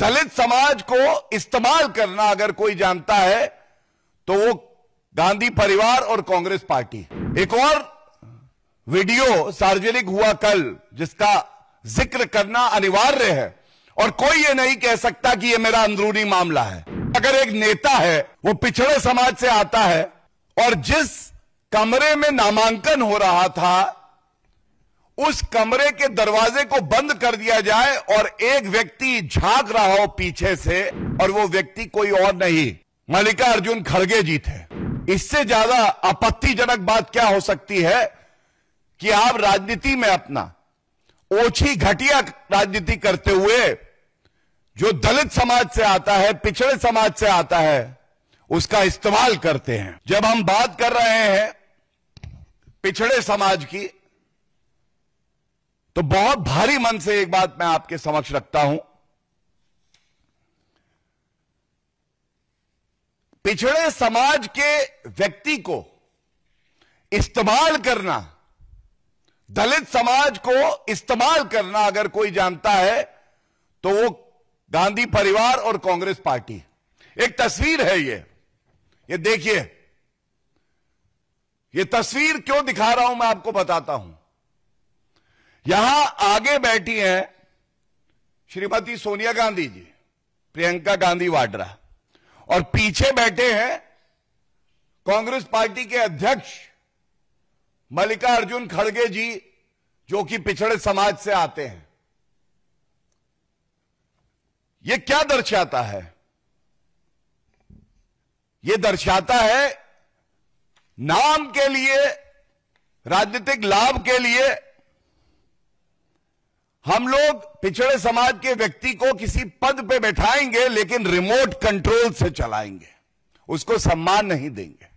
दलित समाज को इस्तेमाल करना अगर कोई जानता है तो वो गांधी परिवार और कांग्रेस पार्टी एक और वीडियो सार्वजनिक हुआ कल जिसका जिक्र करना अनिवार्य है और कोई ये नहीं कह सकता कि ये मेरा अंदरूनी मामला है अगर एक नेता है वो पिछड़े समाज से आता है और जिस कमरे में नामांकन हो रहा था उस कमरे के दरवाजे को बंद कर दिया जाए और एक व्यक्ति झांक रहा हो पीछे से और वो व्यक्ति कोई और नहीं मल्लिका अर्जुन खड़गे जी थे इससे ज्यादा आपत्तिजनक बात क्या हो सकती है कि आप राजनीति में अपना ओछी घटिया राजनीति करते हुए जो दलित समाज से आता है पिछड़े समाज से आता है उसका इस्तेमाल करते हैं जब हम बात कर रहे हैं पिछड़े समाज की तो बहुत भारी मन से एक बात मैं आपके समक्ष रखता हूं पिछड़े समाज के व्यक्ति को इस्तेमाल करना दलित समाज को इस्तेमाल करना अगर कोई जानता है तो वो गांधी परिवार और कांग्रेस पार्टी एक तस्वीर है ये ये देखिए ये तस्वीर क्यों दिखा रहा हूं मैं आपको बताता हूं यहां आगे बैठी हैं श्रीमती सोनिया गांधी जी प्रियंका गांधी वाड्रा और पीछे बैठे हैं कांग्रेस पार्टी के अध्यक्ष मल्लिकार्जुन खड़गे जी जो कि पिछड़े समाज से आते हैं यह क्या दर्शाता है यह दर्शाता है नाम के लिए राजनीतिक लाभ के लिए हम लोग पिछड़े समाज के व्यक्ति को किसी पद पे बैठाएंगे लेकिन रिमोट कंट्रोल से चलाएंगे उसको सम्मान नहीं देंगे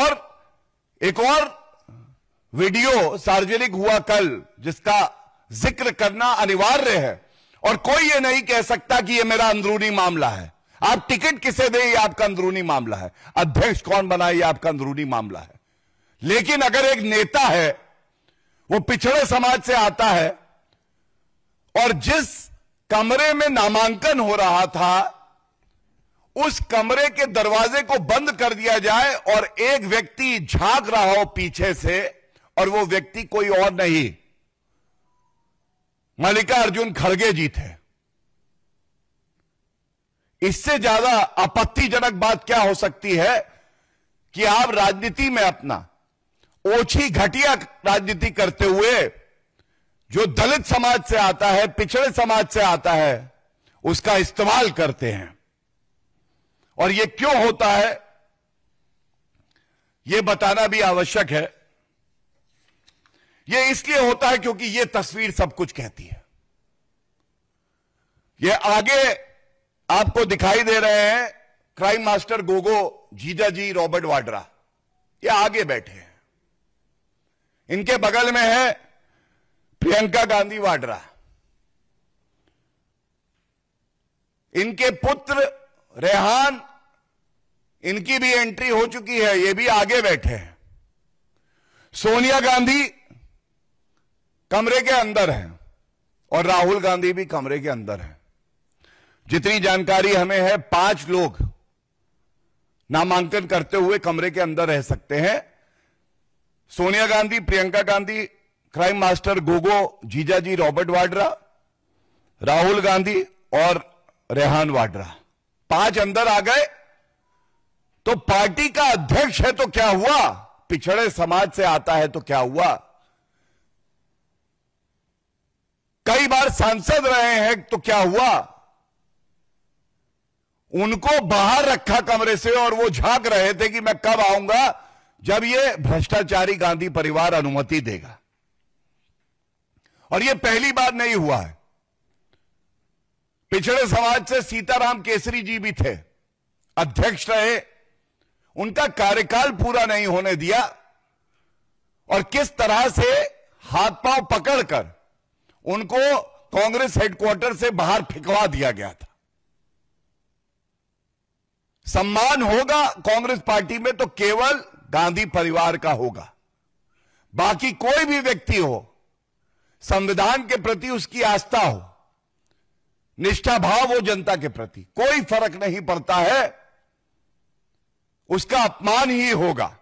और एक और वीडियो सार्वजनिक हुआ कल जिसका जिक्र करना अनिवार्य है और कोई ये नहीं कह सकता कि यह मेरा अंदरूनी मामला है आप टिकट किसे दें ये आपका अंदरूनी मामला है अध्यक्ष कौन बनाए ये आपका अंदरूनी मामला है लेकिन अगर एक नेता है वो पिछड़े समाज से आता है और जिस कमरे में नामांकन हो रहा था उस कमरे के दरवाजे को बंद कर दिया जाए और एक व्यक्ति झांक रहा हो पीछे से और वो व्यक्ति कोई और नहीं मल्लिका अर्जुन खड़गे जी थे इससे ज्यादा आपत्तिजनक बात क्या हो सकती है कि आप राजनीति में अपना ओछी घटिया राजनीति करते हुए जो दलित समाज से आता है पिछड़े समाज से आता है उसका इस्तेमाल करते हैं और यह क्यों होता है यह बताना भी आवश्यक है यह इसलिए होता है क्योंकि यह तस्वीर सब कुछ कहती है यह आगे आपको दिखाई दे रहे हैं क्राइम मास्टर गोगो जीजा जी रॉबर्ट वाड्रा ये आगे बैठे हैं इनके बगल में है प्रियंका गांधी वाड्रा इनके पुत्र रेहान इनकी भी एंट्री हो चुकी है ये भी आगे बैठे हैं सोनिया गांधी कमरे के अंदर है और राहुल गांधी भी कमरे के अंदर है जितनी जानकारी हमें है पांच लोग नामांकन करते हुए कमरे के अंदर रह सकते हैं सोनिया गांधी प्रियंका गांधी क्राइम मास्टर गोगो जीजाजी रॉबर्ट वाड्रा राहुल गांधी और रेहान वाड्रा पांच अंदर आ गए तो पार्टी का अध्यक्ष है तो क्या हुआ पिछड़े समाज से आता है तो क्या हुआ कई बार सांसद रहे हैं तो क्या हुआ उनको बाहर रखा कमरे से और वो झांक रहे थे कि मैं कब आऊंगा जब ये भ्रष्टाचारी गांधी परिवार अनुमति देगा और यह पहली बार नहीं हुआ है पिछड़े समाज से सीताराम केसरी जी भी थे अध्यक्ष रहे उनका कार्यकाल पूरा नहीं होने दिया और किस तरह से हाथ पांव पकड़कर उनको कांग्रेस हेडक्वार्टर से बाहर फिकवा दिया गया था सम्मान होगा कांग्रेस पार्टी में तो केवल गांधी परिवार का होगा बाकी कोई भी व्यक्ति हो संविधान के प्रति उसकी आस्था हो निष्ठा भाव हो जनता के प्रति कोई फर्क नहीं पड़ता है उसका अपमान ही होगा